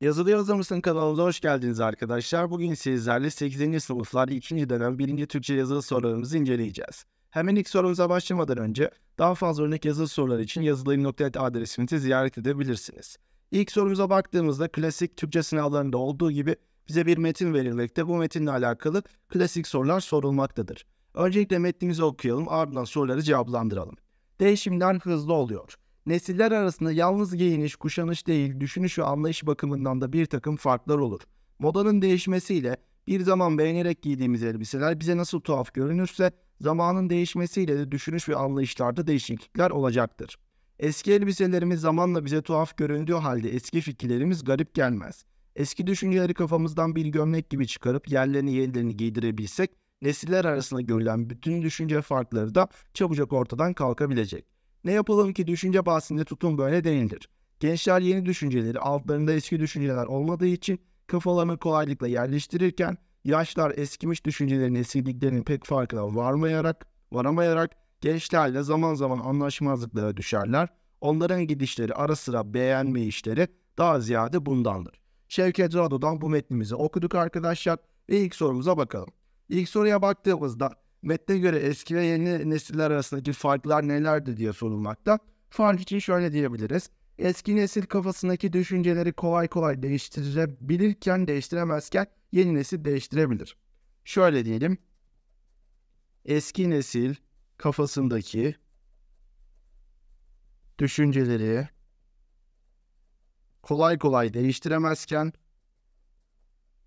Yazılı Yazar mısın kanalımıza hoş geldiniz arkadaşlar. Bugün sizlerle 8. sınıflar 2. dönem 1. Türkçe yazılı sorularımızı inceleyeceğiz. Hemen ilk sorumuza başlamadan önce daha fazla örnek yazılı sorular için yazılayım.net adresimizi ziyaret edebilirsiniz. İlk sorumuza baktığımızda klasik Türkçe sınavlarında olduğu gibi bize bir metin verilmekte. Bu metinle alakalı klasik sorular sorulmaktadır. Öncelikle metnimizi okuyalım ardından soruları cevaplandıralım. Değişimler hızlı oluyor. Nesiller arasında yalnız giyiniş, kuşanış değil, düşünüş ve anlayış bakımından da bir takım farklar olur. Modanın değişmesiyle bir zaman beğenerek giydiğimiz elbiseler bize nasıl tuhaf görünürse zamanın değişmesiyle de düşünüş ve anlayışlarda değişiklikler olacaktır. Eski elbiselerimiz zamanla bize tuhaf göründüğü halde eski fikirlerimiz garip gelmez. Eski düşünceleri kafamızdan bir gömlek gibi çıkarıp yerlerini yenilerini giydirebilsek nesiller arasında görülen bütün düşünce farkları da çabucak ortadan kalkabilecek. Ne yapalım ki düşünce bahsinde tutum böyle değildir. Gençler yeni düşünceleri altlarında eski düşünceler olmadığı için kafalarını kolaylıkla yerleştirirken yaşlar eskimiş düşüncelerin eskiliklerinin pek farkına varmayarak, varamayarak gençlerle zaman zaman anlaşmazlıklara düşerler. Onların gidişleri ara sıra beğenme işleri daha ziyade bundandır. Şevket Rado'dan bu metnimizi okuduk arkadaşlar ve ilk sorumuza bakalım. İlk soruya baktığımızda Metne göre eski ve yeni nesiller arasındaki farklar nelerdi diye sorulmakta. Fark için şöyle diyebiliriz. Eski nesil kafasındaki düşünceleri kolay kolay değiştirebilirken, değiştiremezken yeni nesil değiştirebilir. Şöyle diyelim. Eski nesil kafasındaki düşünceleri kolay kolay değiştiremezken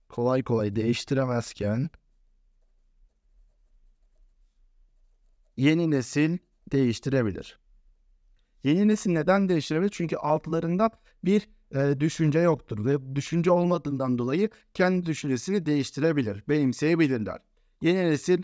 kolay kolay değiştiremezken yeni nesil değiştirebilir. Yeni nesil neden değiştirebilir? Çünkü altlarında bir e, düşünce yoktur ve düşünce olmadığından dolayı kendi düşüncesini değiştirebilir, benimseyebilirler. Yeni nesil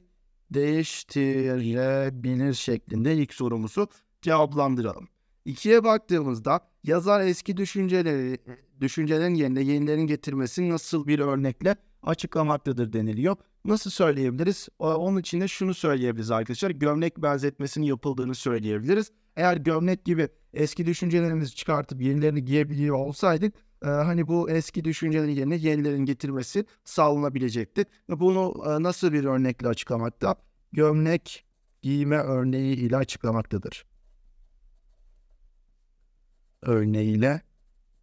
değiştirebilir şeklinde ilk sorumuzu cevaplandıralım. İkiye baktığımızda yazar eski düşünceleri, düşüncelerin yerine yenilerin getirmesi nasıl bir örnekle açıklamaktadır deniliyor. Nasıl söyleyebiliriz? Onun için de şunu söyleyebiliriz arkadaşlar. Gömlek benzetmesinin yapıldığını söyleyebiliriz. Eğer gömlek gibi eski düşüncelerimizi çıkartıp yenilerini giyebiliyor olsaydık e, hani bu eski düşüncelerin yerine yenilerin getirmesi sağlanabilecekti. Bunu e, nasıl bir örnekle açıklamakta? Gömlek giyme örneği ile açıklamaktadır. Örneğiyle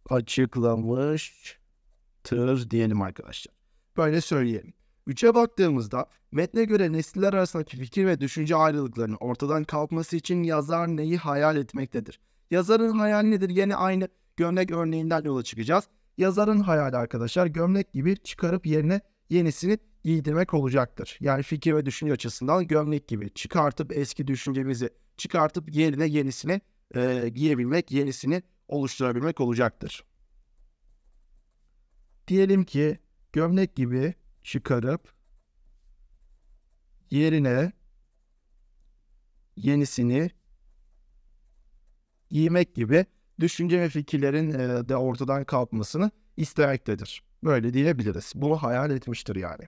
açıklamıştır diyelim arkadaşlar. Böyle söyleyelim. 3'e baktığımızda metne göre nesiller arasındaki fikir ve düşünce ayrılıklarının ortadan kalkması için yazar neyi hayal etmektedir? Yazarın hayali nedir? Yine aynı gömlek örneğinden yola çıkacağız. Yazarın hayali arkadaşlar gömlek gibi çıkarıp yerine yenisini giydirmek olacaktır. Yani fikir ve düşünce açısından gömlek gibi çıkartıp eski düşüncemizi çıkartıp yerine yenisini e, giyebilmek, yenisini oluşturabilmek olacaktır. Diyelim ki gömlek gibi çıkarıp yerine yenisini giymek gibi düşünce ve fikirlerin e, de ortadan kalkmasını istemektedir. Böyle diyebiliriz. Bunu hayal etmiştir yani.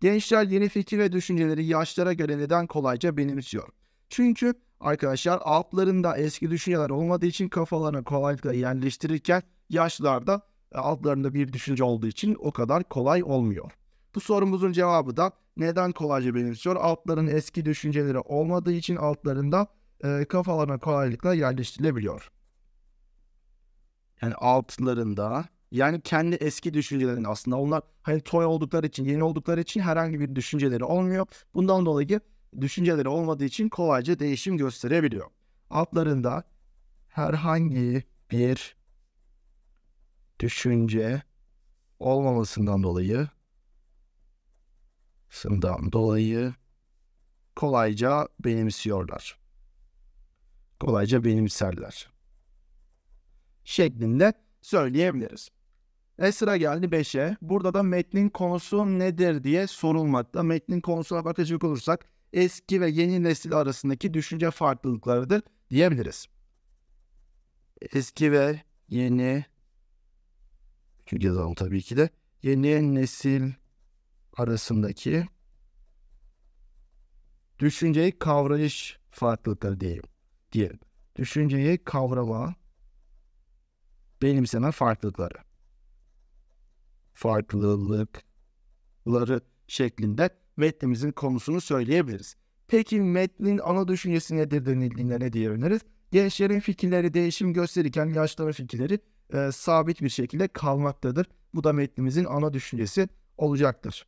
Gençler yeni fikir ve düşünceleri yaşlara göre neden kolayca benimsiyor? Çünkü arkadaşlar altlarında eski düşünceler olmadığı için kafalarına kolaylıkla yerleştirirken yaşlarda e, altlarında bir düşünce olduğu için o kadar kolay olmuyor. Bu sorumuzun cevabı da neden kolayca benimsiyor? Altların eski düşünceleri olmadığı için altlarında e, kafalarına kolaylıkla yerleştirilebiliyor. Yani altlarında yani kendi eski düşüncelerini aslında onlar hani toy oldukları için yeni oldukları için herhangi bir düşünceleri olmuyor. Bundan dolayı düşünceleri olmadığı için kolayca değişim gösterebiliyor. Altlarında herhangi bir düşünce olmamasından dolayı sından dolayı kolayca benimsiyorlar. Kolayca benimserler. Şeklinde söyleyebiliriz. E sıra geldi 5'e. Burada da metnin konusu nedir diye sorulmakta. Metnin konusuna bakacak olursak eski ve yeni nesil arasındaki düşünce farklılıklarıdır diyebiliriz. Eski ve yeni çünkü yazalım tabii ki de yeni nesil arasındaki düşünceyi kavrayış farklılıkları diyeyim. Diyelim. Düşünceyi kavrama benimseme farklılıkları. Farklılıkları şeklinde metnimizin konusunu söyleyebiliriz. Peki metnin ana düşüncesi nedir denildiğinde ne diye öneririz? Gençlerin fikirleri değişim gösterirken yaşlıların fikirleri e, sabit bir şekilde kalmaktadır. Bu da metnimizin ana düşüncesi olacaktır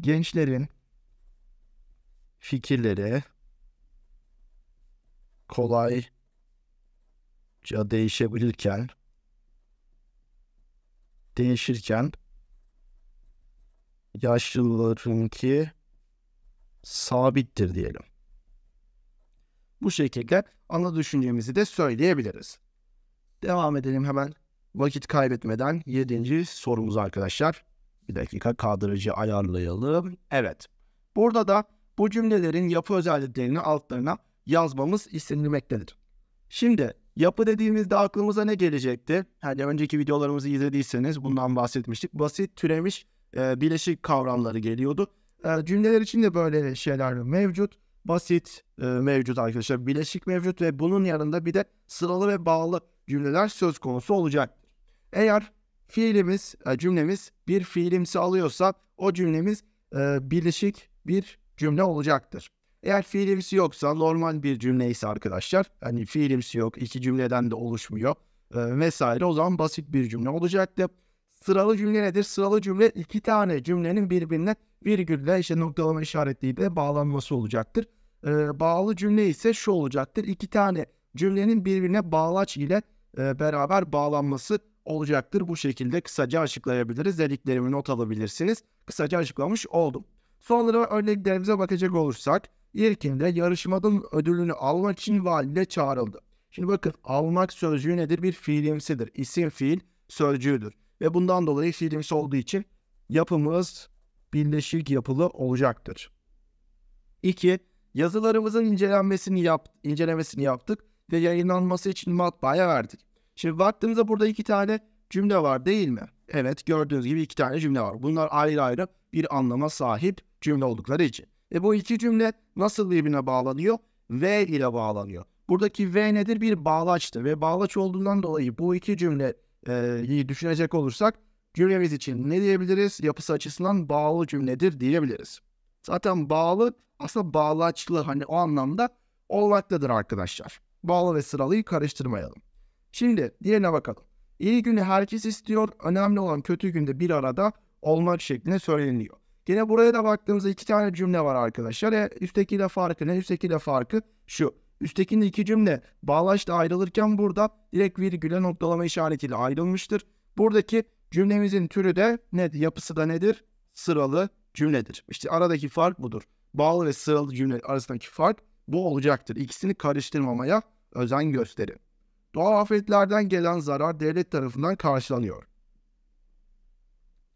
gençlerin fikirleri kolayca değişebilirken değişirken yaşlılarınki sabittir diyelim. Bu şekilde ana düşüncemizi de söyleyebiliriz. Devam edelim hemen vakit kaybetmeden 7. sorumuz arkadaşlar. Bir dakika kadrajı ayarlayalım. Evet. Burada da bu cümlelerin yapı özelliklerini altlarına yazmamız istenilmektedir. Şimdi yapı dediğimizde aklımıza ne gelecekti? Hani önceki videolarımızı izlediyseniz bundan bahsetmiştik. Basit, türemiş, e, bileşik kavramları geliyordu. E, cümleler için de böyle şeyler mevcut. Basit e, mevcut arkadaşlar. Bileşik mevcut ve bunun yanında bir de sıralı ve bağlı cümleler söz konusu olacak. Eğer fiilimiz, e, cümlemiz bir fiilimsi alıyorsa o cümlemiz e, birleşik bir cümle olacaktır. Eğer fiilimsi yoksa normal bir cümle ise arkadaşlar hani fiilimsi yok iki cümleden de oluşmuyor e, vesaire o zaman basit bir cümle olacaktır. Sıralı cümle nedir? Sıralı cümle iki tane cümlenin birbirine virgülle işte noktalama işaretiyle bağlanması olacaktır. E, bağlı cümle ise şu olacaktır. iki tane cümlenin birbirine bağlaç ile e, beraber bağlanması olacaktır. Bu şekilde kısaca açıklayabiliriz. Dediklerimi not alabilirsiniz. Kısaca açıklamış oldum. Sonra örneklerimize bakacak olursak ilkinde yarışmadan ödülünü almak için valide çağrıldı. Şimdi bakın almak sözcüğü nedir? Bir fiilimsidir. İsim fiil sözcüğüdür. Ve bundan dolayı fiilimsi olduğu için yapımız birleşik yapılı olacaktır. 2. Yazılarımızın incelenmesini yap, incelemesini yaptık ve yayınlanması için matbaaya verdik. Şimdi baktığımızda burada iki tane cümle var değil mi? Evet gördüğünüz gibi iki tane cümle var. Bunlar ayrı ayrı bir anlama sahip cümle oldukları için. E bu iki cümle nasıl birbirine bağlanıyor? V ile bağlanıyor. Buradaki V nedir? Bir bağlaçtı ve bağlaç olduğundan dolayı bu iki cümleyi e, düşünecek olursak cümlemiz için ne diyebiliriz? Yapısı açısından bağlı cümledir diyebiliriz. Zaten bağlı aslında bağlaçlı hani o anlamda olmaktadır arkadaşlar. Bağlı ve sıralıyı karıştırmayalım. Şimdi diğerine bakalım. İyi günü herkes istiyor. Önemli olan kötü günde bir arada olmak şeklinde söyleniyor. Yine buraya da baktığımızda iki tane cümle var arkadaşlar. E, üsttekiyle farkı ne? Üsttekiyle farkı şu. Üsttekinde iki cümle bağlaçta ayrılırken burada direkt virgüle noktalama işaretiyle ayrılmıştır. Buradaki cümlemizin türü de nedir? Yapısı da nedir? Sıralı cümledir. İşte aradaki fark budur. Bağlı ve sıralı cümle arasındaki fark bu olacaktır. İkisini karıştırmamaya özen gösterin. Doğal afetlerden gelen zarar devlet tarafından karşılanıyor.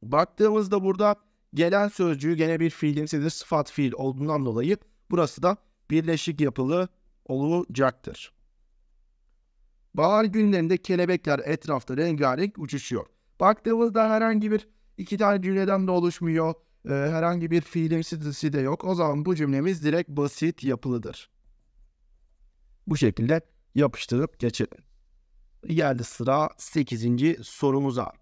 Baktığımızda burada gelen sözcüğü gene bir fiilimsidir sıfat fiil olduğundan dolayı burası da birleşik yapılı olacaktır. Bahar günlerinde kelebekler etrafta rengarenk uçuşuyor. Baktığımızda herhangi bir iki tane cümleden de oluşmuyor. E, herhangi bir fiilimsizliği de yok. O zaman bu cümlemiz direkt basit yapılıdır. Bu şekilde yapıştırıp geçelim. Geldi sıra 8. sorumuza.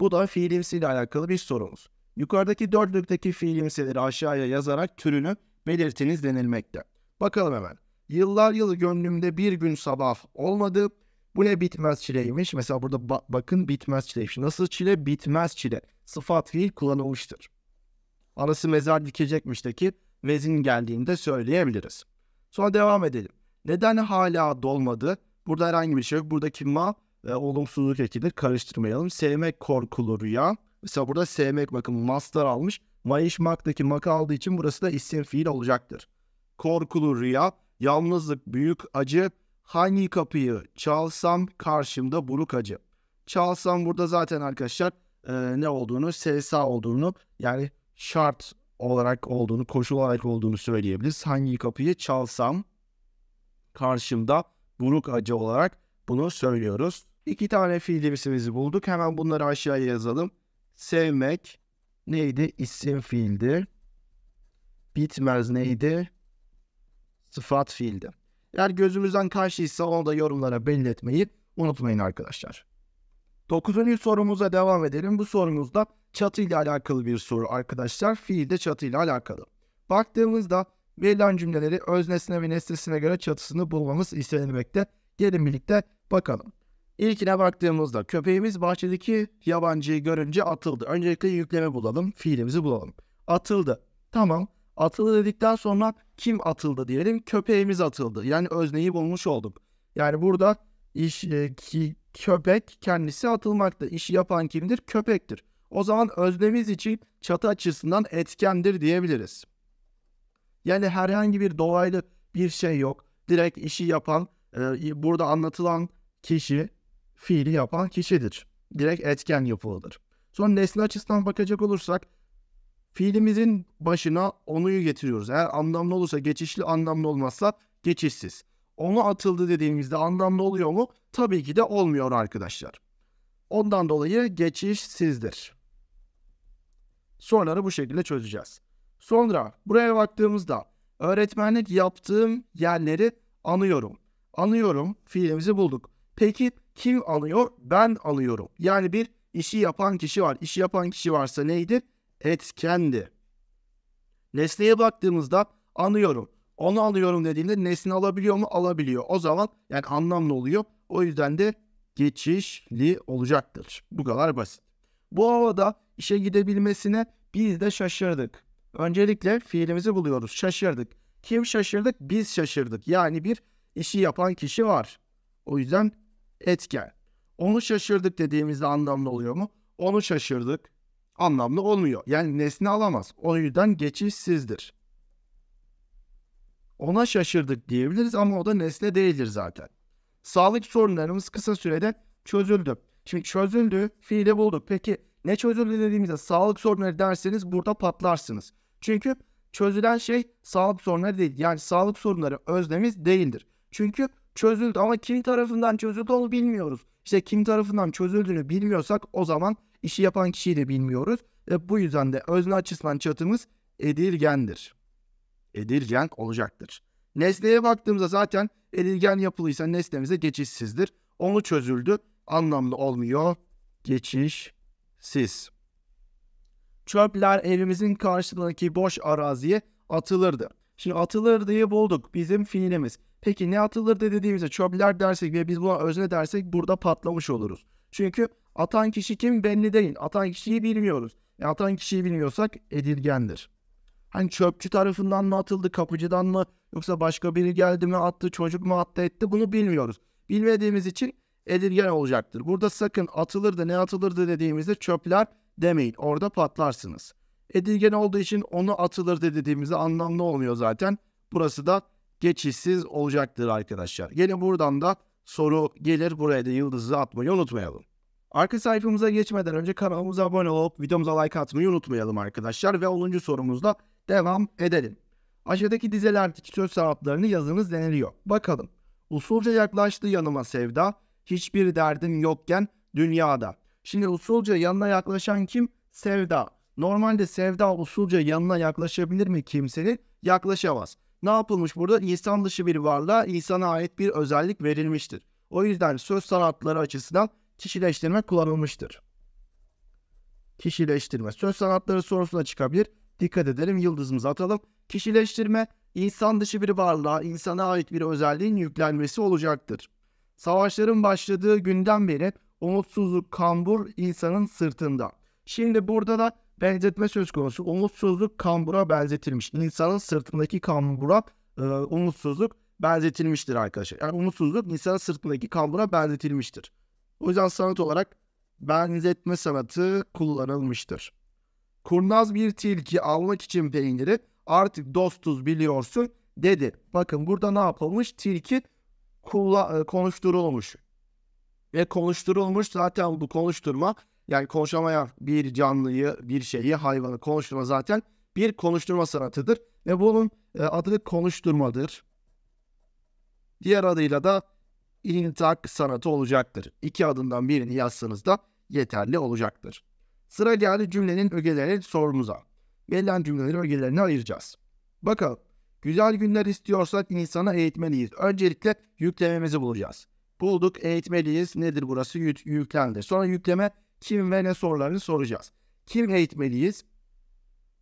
Bu da fiilimsi ile alakalı bir sorumuz. Yukarıdaki dörtlükteki fiilimsileri aşağıya yazarak türünü belirtiniz denilmekte. Bakalım hemen. Yıllar yılı gönlümde bir gün sabah olmadı. Bu ne bitmez çileymiş. Mesela burada ba- bakın bitmez çileymiş. Nasıl çile? Bitmez çile. Sıfat fiil kullanılmıştır. Anası mezar dikecekmiş dikecekmişteki vezin geldiğinde söyleyebiliriz. Sonra devam edelim. Neden hala dolmadı? Burada herhangi bir şey yok. Buradaki ma e, olumsuzluk ekidir. Karıştırmayalım. Sevmek korkulu rüya. Mesela burada sevmek bakın master almış. Mayışmak'taki mak aldığı için burası da isim fiil olacaktır. Korkulu rüya, yalnızlık, büyük acı. Hangi kapıyı çalsam karşımda buruk acı. Çalsam burada zaten arkadaşlar e, ne olduğunu, SSA olduğunu yani şart olarak olduğunu, koşul olarak olduğunu söyleyebiliriz. Hangi kapıyı çalsam karşımda buruk acı olarak bunu söylüyoruz. İki tane fiilimizi bulduk. Hemen bunları aşağıya yazalım. Sevmek neydi? İsim fiildi. Bitmez neydi? Sıfat fiildi. Eğer gözümüzden kaçtıysa onu da yorumlara belirtmeyi unutmayın arkadaşlar. Dokuzuncu sorumuza devam edelim. Bu sorumuzda çatı ile alakalı bir soru arkadaşlar. Fiil de çatı ile alakalı. Baktığımızda verilen cümleleri öznesine ve nesnesine göre çatısını bulmamız istenilmekte. Gelin birlikte bakalım. İlkine baktığımızda köpeğimiz bahçedeki yabancıyı görünce atıldı. Öncelikle yükleme bulalım, fiilimizi bulalım. Atıldı. Tamam. Atıldı dedikten sonra kim atıldı diyelim? Köpeğimiz atıldı. Yani özneyi bulmuş olduk. Yani burada iş e, ki köpek kendisi atılmakta. İşi yapan kimdir? Köpektir. O zaman öznemiz için çatı açısından etkendir diyebiliriz. Yani herhangi bir dolaylı bir şey yok. Direkt işi yapan, e, burada anlatılan kişi, fiili yapan kişidir. Direkt etken yapılıdır. Sonra nesne açısından bakacak olursak fiilimizin başına onuyu getiriyoruz. Eğer anlamlı olursa geçişli anlamlı olmazsa geçişsiz. Onu atıldı dediğimizde anlamlı oluyor mu? Tabii ki de olmuyor arkadaşlar. Ondan dolayı geçişsizdir. Soruları bu şekilde çözeceğiz. Sonra buraya baktığımızda öğretmenlik yaptığım yerleri anıyorum. Anıyorum fiilimizi bulduk. Peki kim anıyor? Ben anıyorum. Yani bir işi yapan kişi var. İşi yapan kişi varsa neydi? Etkendi. Nesneye baktığımızda anıyorum. Onu anıyorum dediğinde nesne alabiliyor mu? Alabiliyor. O zaman yani anlamlı oluyor. O yüzden de geçişli olacaktır. Bu kadar basit. Bu havada işe gidebilmesine biz de şaşırdık. Öncelikle fiilimizi buluyoruz. Şaşırdık. Kim şaşırdık? Biz şaşırdık. Yani bir işi yapan kişi var. O yüzden etken. Onu şaşırdık dediğimizde anlamlı oluyor mu? Onu şaşırdık anlamlı olmuyor. Yani nesne alamaz. O yüzden geçişsizdir. Ona şaşırdık diyebiliriz ama o da nesne değildir zaten. Sağlık sorunlarımız kısa sürede çözüldü. Şimdi çözüldü, fiili bulduk. Peki ne çözüldü dediğimizde sağlık sorunları derseniz burada patlarsınız. Çünkü çözülen şey sağlık sorunları değil. Yani sağlık sorunları özlemiz değildir. Çünkü çözüldü ama kim tarafından çözüldü onu bilmiyoruz. İşte kim tarafından çözüldüğünü bilmiyorsak o zaman işi yapan kişiyi de bilmiyoruz. E, bu yüzden de özne açısından çatımız edilgendir. Edilgen olacaktır. Nesneye baktığımızda zaten edilgen yapılıysa nesnemize geçişsizdir. Onu çözüldü anlamlı olmuyor. Geçişsiz çöpler evimizin karşısındaki boş araziye atılırdı. Şimdi atılır diye bulduk bizim fiilimiz. Peki ne atılır dediğimizde çöpler dersek ve biz buna özne dersek burada patlamış oluruz. Çünkü atan kişi kim belli değil. Atan kişiyi bilmiyoruz. E atan kişiyi bilmiyorsak edilgendir. Hani çöpçü tarafından mı atıldı, kapıcıdan mı yoksa başka biri geldi mi attı, çocuk mu attı etti bunu bilmiyoruz. Bilmediğimiz için edilgen olacaktır. Burada sakın atılırdı ne atılırdı dediğimizde çöpler demeyin. Orada patlarsınız. Edilgen olduğu için onu atılır de dediğimizde anlamlı olmuyor zaten. Burası da geçişsiz olacaktır arkadaşlar. Yine buradan da soru gelir. Buraya da yıldızı atmayı unutmayalım. Arka sayfamıza geçmeden önce kanalımıza abone olup videomuza like atmayı unutmayalım arkadaşlar. Ve 10. sorumuzla devam edelim. Aşağıdaki dizelerdeki söz sanatlarını yazınız deniliyor. Bakalım. Usulca yaklaştı yanıma sevda, hiçbir derdim yokken dünyada. Şimdi usulca yanına yaklaşan kim? Sevda. Normalde sevda usulca yanına yaklaşabilir mi kimsenin? Yaklaşamaz. Ne yapılmış burada? İnsan dışı bir varlığa insana ait bir özellik verilmiştir. O yüzden söz sanatları açısından kişileştirme kullanılmıştır. Kişileştirme. Söz sanatları sorusuna çıkabilir. Dikkat edelim yıldızımızı atalım. Kişileştirme insan dışı bir varlığa, insana ait bir özelliğin yüklenmesi olacaktır. Savaşların başladığı günden beri umutsuzluk, kambur insanın sırtında. Şimdi burada da benzetme söz konusu. Umutsuzluk kambura benzetilmiş. İnsanın sırtındaki kambura e, umutsuzluk benzetilmiştir arkadaşlar. Yani umutsuzluk insanın sırtındaki kambura benzetilmiştir. O yüzden sanat olarak benzetme sanatı kullanılmıştır. Kurnaz bir tilki almak için peyniri artık dostuz biliyorsun dedi. Bakın burada ne yapılmış? Tilki e, konuşturulmuş ve konuşturulmuş. Zaten bu konuşturma yani konuşamayan bir canlıyı, bir şeyi, hayvanı konuşturma zaten bir konuşturma sanatıdır. Ve bunun e, adı konuşturmadır. Diğer adıyla da intak sanatı olacaktır. İki adından birini yazsanız da yeterli olacaktır. Sıra geldi cümlenin ögelerini sorumuza. Verilen cümleleri ögelerine ayıracağız. Bakalım. Güzel günler istiyorsak insana eğitmeliyiz. Öncelikle yüklememizi bulacağız. Bulduk, eğitmeliyiz. Nedir burası? Yük, yüklendi. Sonra yükleme kim ve ne sorularını soracağız. Kim eğitmeliyiz?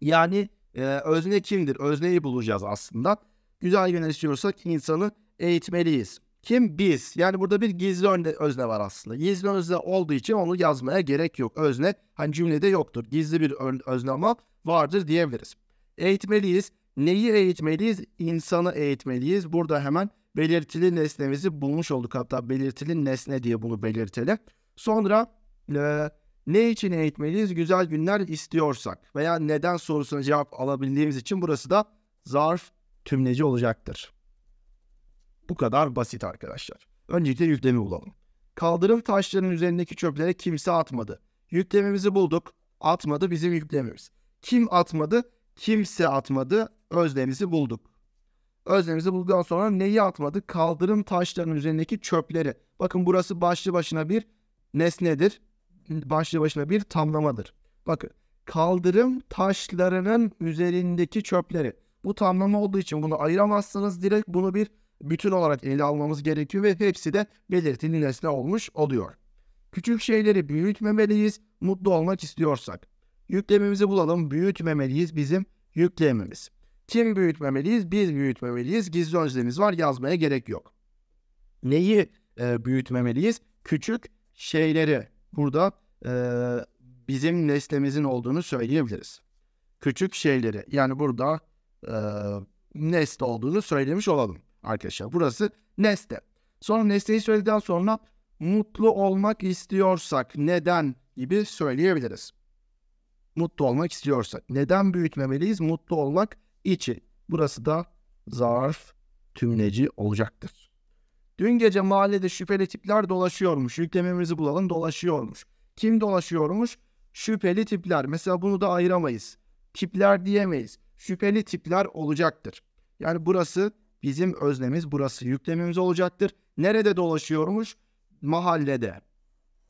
Yani e, özne kimdir? Özneyi bulacağız aslında. Güzel yönetiyorsak insanı eğitmeliyiz. Kim? Biz. Yani burada bir gizli özne var aslında. Gizli özne olduğu için onu yazmaya gerek yok. Özne hani cümlede yoktur. Gizli bir özne ama vardır diyebiliriz. Eğitmeliyiz. Neyi eğitmeliyiz? İnsanı eğitmeliyiz. Burada hemen belirtili nesnemizi bulmuş olduk. Hatta belirtili nesne diye bunu belirtelim. Sonra e, ne için eğitmeliyiz? Güzel günler istiyorsak veya neden sorusuna cevap alabildiğimiz için burası da zarf tümleci olacaktır. Bu kadar basit arkadaşlar. Öncelikle yüklemi bulalım. Kaldırım taşlarının üzerindeki çöpleri kimse atmadı. Yüklemimizi bulduk. Atmadı bizim yüklemimiz. Kim atmadı? Kimse atmadı. Özlemizi bulduk. Öznemizi bulduktan sonra neyi atmadık? Kaldırım taşlarının üzerindeki çöpleri. Bakın burası başlı başına bir nesnedir. Başlı başına bir tamlamadır. Bakın kaldırım taşlarının üzerindeki çöpleri. Bu tamlama olduğu için bunu ayıramazsınız. Direkt bunu bir bütün olarak ele almamız gerekiyor ve hepsi de belirtili nesne olmuş oluyor. Küçük şeyleri büyütmemeliyiz mutlu olmak istiyorsak. Yüklemimizi bulalım. Büyütmemeliyiz bizim yüklemimiz. Kim büyütmemeliyiz? Biz büyütmemeliyiz. Gizli öznemiz var yazmaya gerek yok. Neyi e, büyütmemeliyiz? Küçük şeyleri burada e, bizim neslemizin olduğunu söyleyebiliriz. Küçük şeyleri yani burada e, nesne olduğunu söylemiş olalım arkadaşlar. Burası nesne. Sonra nesneyi söyledikten sonra mutlu olmak istiyorsak neden gibi söyleyebiliriz. Mutlu olmak istiyorsak. Neden büyütmemeliyiz? Mutlu olmak içi. Burası da zarf tümleci olacaktır. Dün gece mahallede şüpheli tipler dolaşıyormuş. Yüklememizi bulalım dolaşıyormuş. Kim dolaşıyormuş? Şüpheli tipler. Mesela bunu da ayıramayız. Tipler diyemeyiz. Şüpheli tipler olacaktır. Yani burası bizim öznemiz, burası yüklememiz olacaktır. Nerede dolaşıyormuş? Mahallede.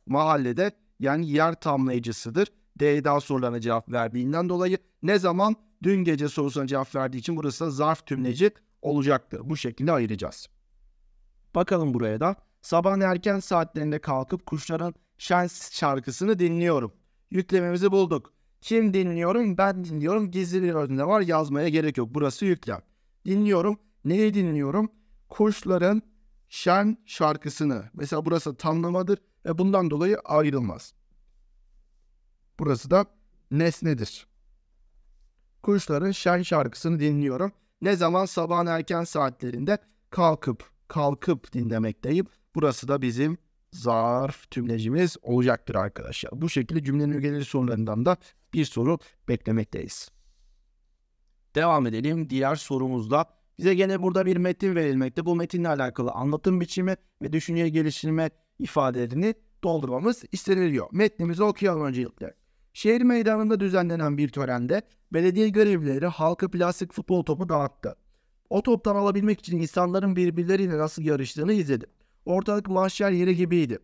Mahallede yani yer tamlayıcısıdır. D daha sorularına cevap verdiğinden dolayı ne zaman dün gece sorusuna cevap verdiği için burası da zarf tümleci olacaktır. Bu şekilde ayıracağız. Bakalım buraya da. Sabahın erken saatlerinde kalkıp kuşların şen şarkısını dinliyorum. Yüklememizi bulduk. Kim dinliyorum? Ben dinliyorum. Gizli bir örneği var. Yazmaya gerek yok. Burası yüklem. Dinliyorum. Neyi dinliyorum? Kuşların şen şarkısını. Mesela burası tanımadır. ve bundan dolayı ayrılmaz. Burası da nesnedir kuşların şen şarkısını dinliyorum. Ne zaman sabahın erken saatlerinde kalkıp kalkıp dinlemekteyim. Burası da bizim zarf tümlecimiz olacaktır arkadaşlar. Bu şekilde cümlenin ögeleri sorularından da bir soru beklemekteyiz. Devam edelim diğer sorumuzda. Bize gene burada bir metin verilmekte. Bu metinle alakalı anlatım biçimi ve düşünce geliştirme ifadelerini doldurmamız isteniliyor. Metnimizi okuyalım öncelikle. Şehir meydanında düzenlenen bir törende belediye görevlileri halka plastik futbol topu dağıttı. O toptan alabilmek için insanların birbirleriyle nasıl yarıştığını izledim. Ortalık mahşer yeri gibiydi.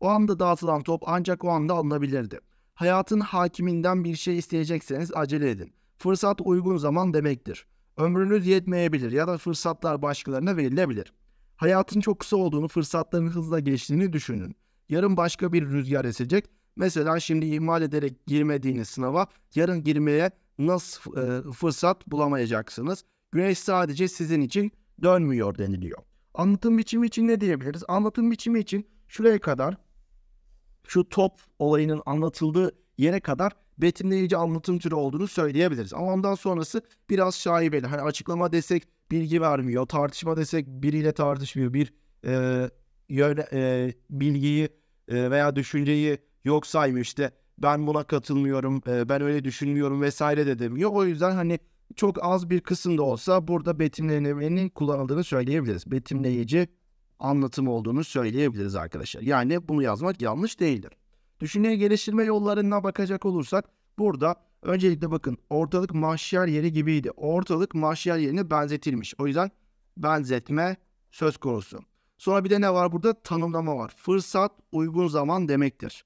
O anda dağıtılan top ancak o anda alınabilirdi. Hayatın hakiminden bir şey isteyecekseniz acele edin. Fırsat uygun zaman demektir. Ömrünüz yetmeyebilir ya da fırsatlar başkalarına verilebilir. Hayatın çok kısa olduğunu, fırsatların hızla geçtiğini düşünün. Yarın başka bir rüzgar esecek, Mesela şimdi ihmal ederek girmediğiniz sınava yarın girmeye nasıl e, fırsat bulamayacaksınız. Güneş sadece sizin için dönmüyor deniliyor. Anlatım biçimi için ne diyebiliriz? Anlatım biçimi için şuraya kadar şu top olayının anlatıldığı yere kadar betimleyici anlatım türü olduğunu söyleyebiliriz. Ama ondan sonrası biraz şaibeli. Hani açıklama desek bilgi vermiyor, tartışma desek biriyle tartışmıyor, bir e, yöne, e, bilgiyi e, veya düşünceyi yok saymıştı. de ben buna katılmıyorum, e, ben öyle düşünmüyorum vesaire de demiyor. O yüzden hani çok az bir kısımda olsa burada betimlemenin kullanıldığını söyleyebiliriz. Betimleyici anlatım olduğunu söyleyebiliriz arkadaşlar. Yani bunu yazmak yanlış değildir. Düşünce geliştirme yollarına bakacak olursak burada öncelikle bakın ortalık mahşer yeri gibiydi. Ortalık mahşer yerine benzetilmiş. O yüzden benzetme söz konusu. Sonra bir de ne var burada? Tanımlama var. Fırsat uygun zaman demektir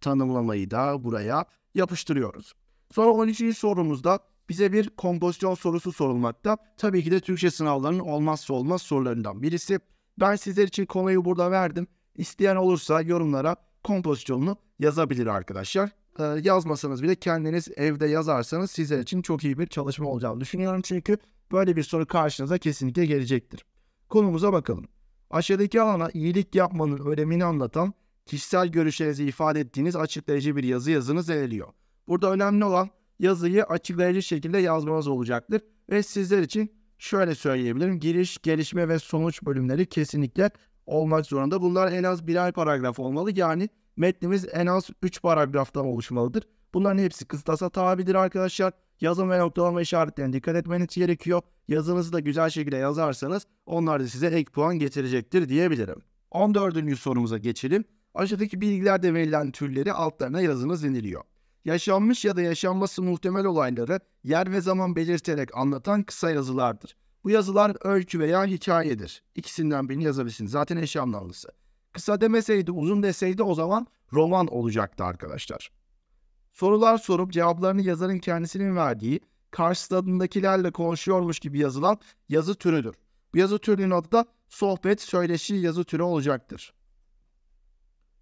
tanımlamayı da buraya yapıştırıyoruz. Sonra 13. sorumuzda bize bir kompozisyon sorusu sorulmakta. Tabii ki de Türkçe sınavlarının olmazsa olmaz sorularından birisi. Ben sizler için konuyu burada verdim. İsteyen olursa yorumlara kompozisyonunu yazabilir arkadaşlar. Ee, yazmasanız bile kendiniz evde yazarsanız sizler için çok iyi bir çalışma olacağını düşünüyorum. Çünkü böyle bir soru karşınıza kesinlikle gelecektir. Konumuza bakalım. Aşağıdaki alana iyilik yapmanın önemini anlatan kişisel görüşlerinizi ifade ettiğiniz açıklayıcı bir yazı yazınız eğiliyor. Burada önemli olan yazıyı açıklayıcı şekilde yazmanız olacaktır. Ve sizler için şöyle söyleyebilirim. Giriş, gelişme ve sonuç bölümleri kesinlikle olmak zorunda. Bunlar en az birer paragraf olmalı. Yani metnimiz en az 3 paragraftan oluşmalıdır. Bunların hepsi kıstasa tabidir arkadaşlar. Yazım ve noktalama işaretlerine dikkat etmeniz gerekiyor. Yazınızı da güzel şekilde yazarsanız onlar da size ek puan getirecektir diyebilirim. 14. sorumuza geçelim. Aşağıdaki bilgilerde verilen türleri altlarına yazınız deniliyor. Yaşanmış ya da yaşanması muhtemel olayları yer ve zaman belirterek anlatan kısa yazılardır. Bu yazılar öykü veya hikayedir. İkisinden birini yazabilirsiniz. Zaten eş anlamlısı. Kısa demeseydi, uzun deseydi o zaman roman olacaktı arkadaşlar. Sorular sorup cevaplarını yazarın kendisinin verdiği, karşısındakilerle konuşuyormuş gibi yazılan yazı türüdür. Bu yazı türünün adı da sohbet söyleşi yazı türü olacaktır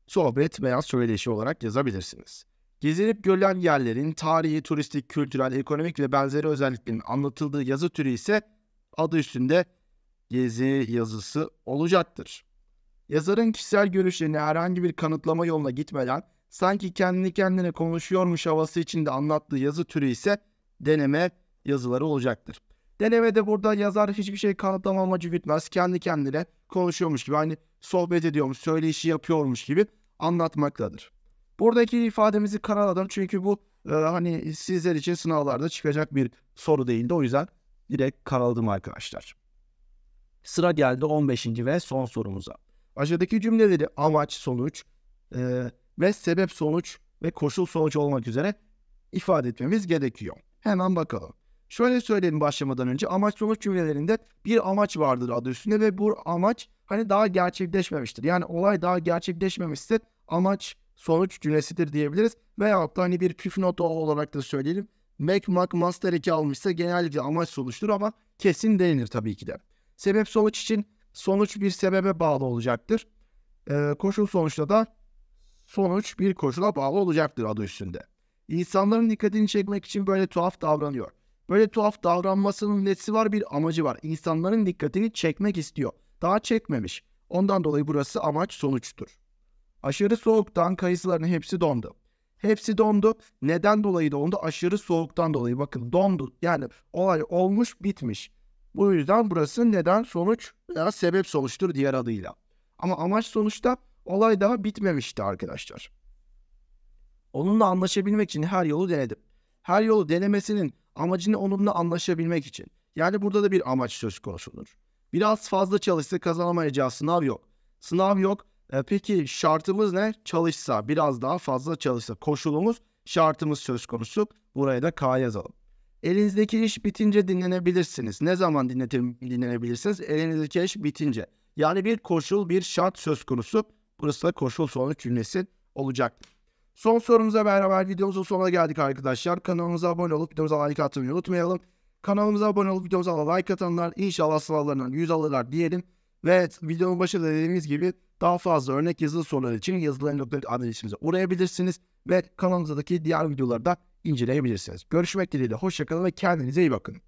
sohbet veya söyleşi olarak yazabilirsiniz. Gezilip görülen yerlerin tarihi, turistik, kültürel, ekonomik ve benzeri özelliklerin anlatıldığı yazı türü ise adı üstünde gezi yazısı olacaktır. Yazarın kişisel görüşlerini herhangi bir kanıtlama yoluna gitmeden sanki kendini kendine konuşuyormuş havası içinde anlattığı yazı türü ise deneme yazıları olacaktır. Denemede burada yazar hiçbir şey kanıtlama amacı gütmez. Kendi kendine konuşuyormuş gibi hani sohbet ediyormuş, söyleşi yapıyormuş gibi anlatmaktadır. Buradaki ifademizi karaladım çünkü bu e, hani sizler için sınavlarda çıkacak bir soru değildi. O yüzden direkt karaladım arkadaşlar. Sıra geldi 15. ve son sorumuza. Aşağıdaki cümleleri amaç, sonuç e, ve sebep sonuç ve koşul sonuç olmak üzere ifade etmemiz gerekiyor. Hemen bakalım. Şöyle söyleyelim başlamadan önce amaç sonuç cümlelerinde bir amaç vardır adı üstünde ve bu amaç hani daha gerçekleşmemiştir. Yani olay daha gerçekleşmemişse amaç sonuç cümlesidir diyebiliriz. Veyahut da hani bir püf notu olarak da söyleyelim. Mac, Mac, Master 2 almışsa genellikle amaç sonuçtur ama kesin değildir tabii ki de. Sebep sonuç için sonuç bir sebebe bağlı olacaktır. Ee, koşul sonuçta da sonuç bir koşula bağlı olacaktır adı üstünde. İnsanların dikkatini çekmek için böyle tuhaf davranıyor. Böyle tuhaf davranmasının nesi var bir amacı var. İnsanların dikkatini çekmek istiyor. Daha çekmemiş. Ondan dolayı burası amaç sonuçtur. Aşırı soğuktan kayısıların hepsi dondu. Hepsi dondu. Neden dolayı dondu? Aşırı soğuktan dolayı. Bakın dondu. Yani olay olmuş bitmiş. Bu yüzden burası neden sonuç veya sebep sonuçtur diğer adıyla. Ama amaç sonuçta olay daha bitmemişti arkadaşlar. Onunla anlaşabilmek için her yolu denedim. Her yolu denemesinin Amacını onunla anlaşabilmek için. Yani burada da bir amaç söz konusudur. Biraz fazla çalışsa kazanamayacağı sınav yok. Sınav yok. E, peki şartımız ne? Çalışsa, biraz daha fazla çalışsa. Koşulumuz, şartımız söz konusu. Buraya da K yazalım. Elinizdeki iş bitince dinlenebilirsiniz. Ne zaman dinletim, dinlenebilirsiniz? Elinizdeki iş bitince. Yani bir koşul, bir şart söz konusu. Burası da koşul sonuç cümlesi olacak. Son sorumuza beraber videomuzun sonuna geldik arkadaşlar. Kanalımıza abone olup videomuza like atmayı unutmayalım. Kanalımıza abone olup videomuza like atanlar inşallah sıralarından 100 alırlar diyelim. Ve videonun başında dediğimiz gibi daha fazla örnek yazılı sorular için yazıların.net adresimize uğrayabilirsiniz. Ve kanalımızdaki diğer videoları da inceleyebilirsiniz. Görüşmek dileğiyle hoşçakalın ve kendinize iyi bakın.